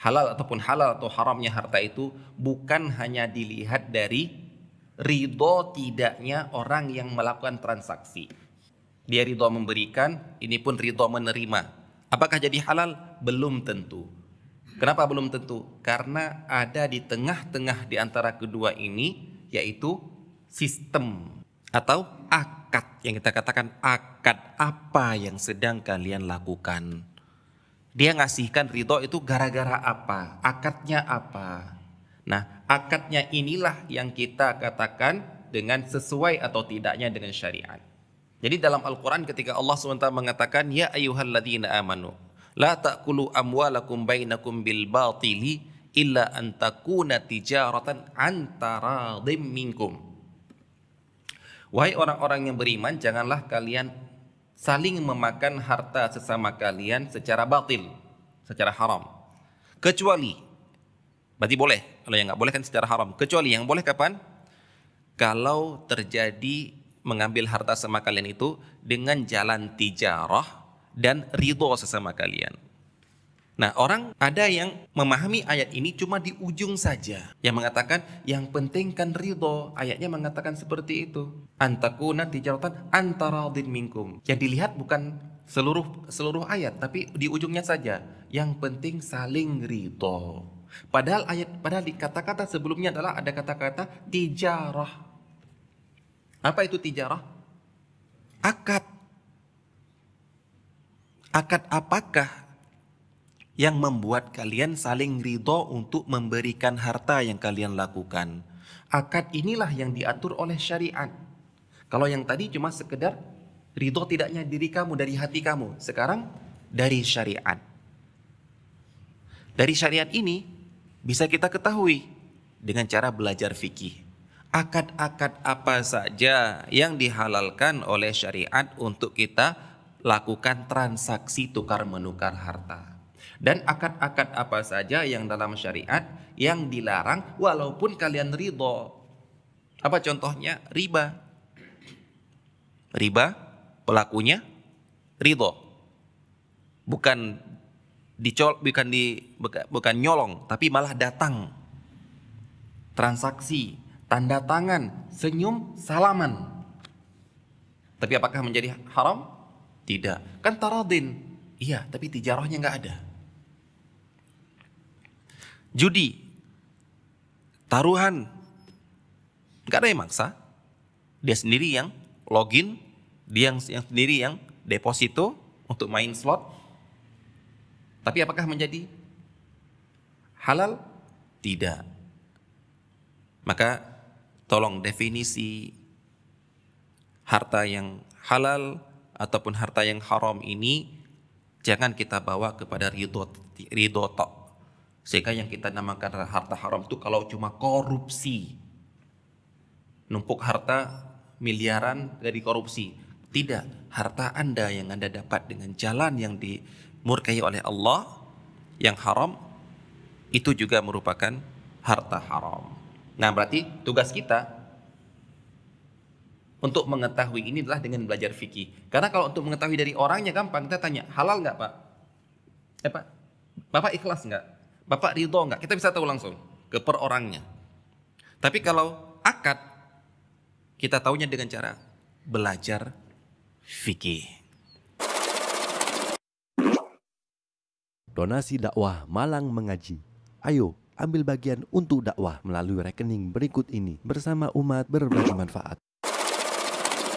halal ataupun halal atau haramnya harta itu bukan hanya dilihat dari ridho tidaknya orang yang melakukan transaksi. Dia ridho memberikan, ini pun ridho menerima. Apakah jadi halal? Belum tentu. Kenapa belum tentu? Karena ada di tengah-tengah di antara kedua ini, yaitu sistem atau akad yang kita katakan akad apa yang sedang kalian lakukan dia ngasihkan ridho itu gara-gara apa? Akadnya apa? Nah, akadnya inilah yang kita katakan dengan sesuai atau tidaknya dengan syariat. Jadi dalam Al-Quran ketika Allah SWT mengatakan, Ya ayuhalladzina amanu, la ta'kulu amwalakum bainakum bil batili illa antakuna tijaratan antara minkum. Wahai orang-orang yang beriman, janganlah kalian saling memakan harta sesama kalian secara batil, secara haram. Kecuali, berarti boleh, kalau yang nggak boleh kan secara haram. Kecuali yang boleh kapan? Kalau terjadi mengambil harta sesama kalian itu dengan jalan tijarah dan ridho sesama kalian. Nah, orang ada yang memahami ayat ini cuma di ujung saja. Yang mengatakan, yang penting kan ridho. Ayatnya mengatakan seperti itu. Antakuna tijaratan antara minkum. Yang dilihat bukan seluruh seluruh ayat, tapi di ujungnya saja. Yang penting saling rito Padahal ayat padahal di kata-kata sebelumnya adalah ada kata-kata tijarah. Apa itu tijarah? Akad. Akad apakah yang membuat kalian saling ridho untuk memberikan harta yang kalian lakukan. Akad inilah yang diatur oleh syariat. Kalau yang tadi cuma sekedar ridho tidaknya diri kamu dari hati kamu, sekarang dari syariat. Dari syariat ini bisa kita ketahui dengan cara belajar fikih. Akad-akad apa saja yang dihalalkan oleh syariat untuk kita lakukan transaksi tukar menukar harta dan akad-akad apa saja yang dalam syariat yang dilarang walaupun kalian ridho. Apa contohnya? Riba. Riba pelakunya ridho. Bukan dicol bukan di bukan nyolong tapi malah datang transaksi tanda tangan senyum salaman tapi apakah menjadi haram tidak kan taradin iya tapi tijarahnya nggak ada judi, taruhan. Gak ada yang maksa. Dia sendiri yang login, dia yang, yang sendiri yang deposito untuk main slot. Tapi apakah menjadi halal? Tidak. Maka tolong definisi harta yang halal ataupun harta yang haram ini jangan kita bawa kepada ridho, ridho sehingga yang kita namakan harta haram itu kalau cuma korupsi. Numpuk harta miliaran dari korupsi. Tidak, harta Anda yang Anda dapat dengan jalan yang dimurkai oleh Allah yang haram itu juga merupakan harta haram. Nah, berarti tugas kita untuk mengetahui ini adalah dengan belajar fikih. Karena kalau untuk mengetahui dari orangnya gampang, kita tanya, halal nggak Pak? Eh Pak, Bapak ikhlas nggak? Bapak ridho enggak? Kita bisa tahu langsung ke per orangnya. Tapi kalau akad, kita tahunya dengan cara belajar fikih. Donasi dakwah Malang mengaji. Ayo, ambil bagian untuk dakwah melalui rekening berikut ini bersama umat berbagi manfaat.